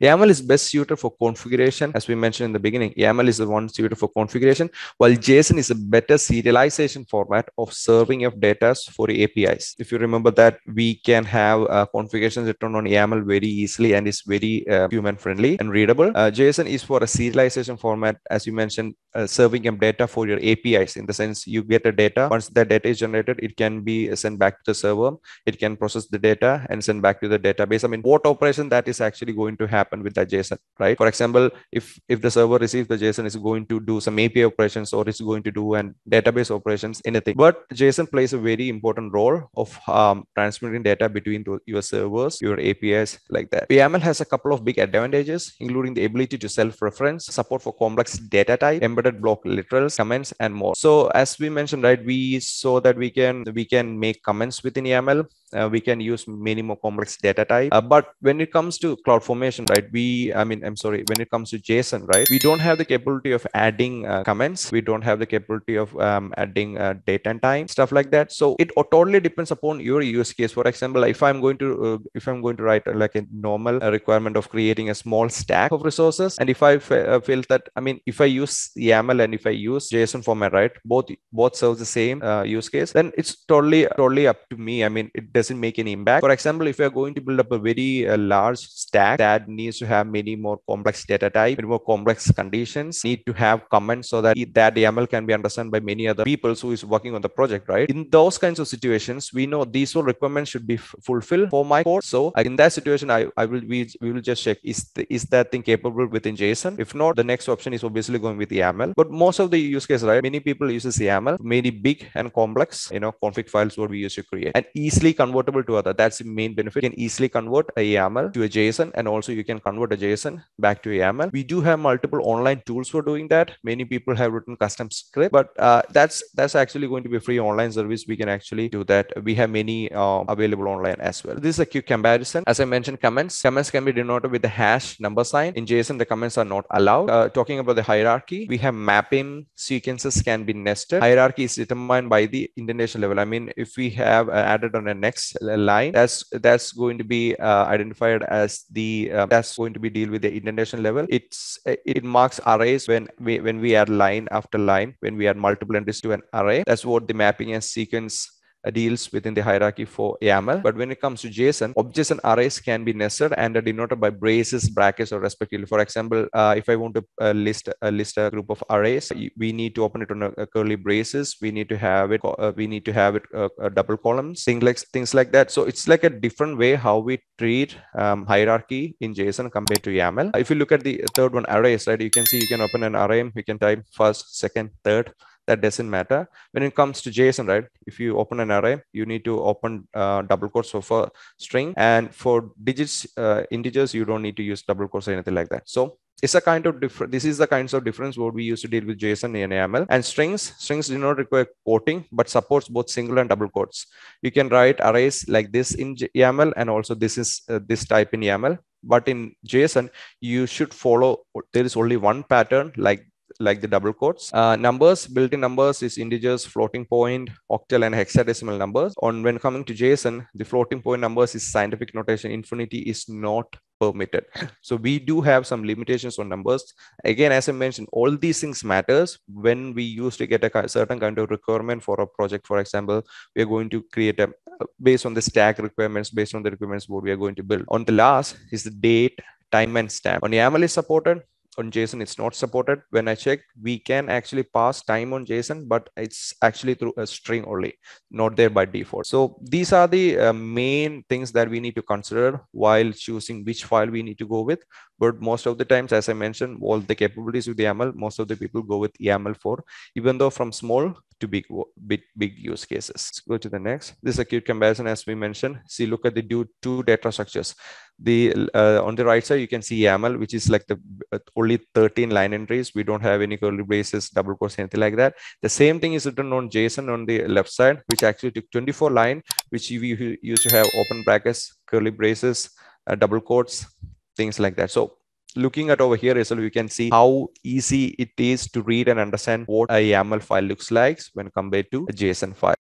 YAML is best suited for configuration. As we mentioned in the beginning, YAML is the one suited for configuration, while JSON is a better serialization format of serving of data for APIs. If you remember that, we can have uh, configurations written on YAML very easily and is very uh, human friendly and readable. Uh, JSON is for a serialization format, as you mentioned, uh, serving of data for your APIs in the sense you get a data. Once that data is generated, it can be sent back to the server. It can process the data and send back to the database. I mean, what operation that is actually going to happen happen with that json right for example if if the server receives the json is going to do some api operations or it's going to do and database operations anything but json plays a very important role of um, transmitting data between your servers your apis like that yaml has a couple of big advantages including the ability to self-reference support for complex data type embedded block literals comments and more so as we mentioned right we saw that we can we can make comments within yaml uh, we can use many more complex data type uh, but when it comes to cloud formation right we i mean i'm sorry when it comes to json right we don't have the capability of adding uh, comments we don't have the capability of um, adding uh, date and time stuff like that so it totally depends upon your use case for example if i'm going to uh, if i'm going to write uh, like a normal requirement of creating a small stack of resources and if I feel that i mean if i use yaml and if i use json format right both both serves the same use case then it's totally totally up to me i mean it doesn't make any impact. For example, if you're going to build up a very uh, large stack that needs to have many more complex data type, many more complex conditions, need to have comments so that that YAML can be understood by many other people who is working on the project, right? In those kinds of situations, we know these all requirements should be f- fulfilled for my code. So uh, in that situation, I, I will we, we will just check is the, is that thing capable within JSON? If not, the next option is obviously going with YAML. But most of the use cases, right? Many people uses YAML, many big and complex, you know, config files what we used to create and easily. come convertible to other. That's the main benefit. You can easily convert a YAML to a JSON and also you can convert a JSON back to a YAML. We do have multiple online tools for doing that. Many people have written custom script, but uh, that's that's actually going to be a free online service. We can actually do that. We have many uh, available online as well. This is a quick comparison. As I mentioned, comments. Comments can be denoted with the hash number sign. In JSON, the comments are not allowed. Uh, talking about the hierarchy, we have mapping. Sequences can be nested. Hierarchy is determined by the indentation level. I mean, if we have uh, added on a next next line that's that's going to be uh, identified as the uh, that's going to be deal with the indentation level it's it marks arrays when we when we add line after line when we add multiple entries to an array that's what the mapping and sequence uh, deals within the hierarchy for YAML. But when it comes to JSON, objects and arrays can be nested and denoted by braces, brackets, or respectively. For example, uh, if I want to uh, list uh, list a group of arrays, we need to open it on a, a curly braces. We need to have it. Uh, we need to have it uh, double columns, things like things like that. So it's like a different way how we treat um, hierarchy in JSON compared to YAML. If you look at the third one, arrays, right? You can see you can open an array. We can type first, second, third that doesn't matter when it comes to json right if you open an array you need to open uh, double quotes of a string and for digits uh, integers you don't need to use double quotes or anything like that so it's a kind of different this is the kinds of difference what we used to deal with json and aml and strings strings do not require quoting but supports both single and double quotes you can write arrays like this in yaml and also this is uh, this type in yaml but in json you should follow there is only one pattern like like the double quotes. Uh, numbers, built-in numbers is integers, floating point, octal, and hexadecimal numbers. On when coming to JSON, the floating point numbers is scientific notation. Infinity is not permitted. So we do have some limitations on numbers. Again, as I mentioned, all these things matters when we used to get a certain kind of requirement for a project. For example, we are going to create a uh, based on the stack requirements, based on the requirements what we are going to build. On the last is the date, time, and stamp. On YAML is supported on JSON it's not supported. When I check, we can actually pass time on JSON, but it's actually through a string only, not there by default. So these are the uh, main things that we need to consider while choosing which file we need to go with. But most of the times, as I mentioned, all the capabilities with the YAML, most of the people go with YAML for, even though from small to big, big, big use cases. Let's go to the next. This is a cute comparison, as we mentioned. See, look at the two data structures the uh, on the right side you can see YAML, which is like the uh, only 13 line entries. We don't have any curly braces, double quotes, anything like that. The same thing is written on JSON on the left side, which actually took 24 line, which we used to have open brackets, curly braces, uh, double quotes, things like that. So looking at over here as well, we can see how easy it is to read and understand what a YAML file looks like when compared to a JSON file.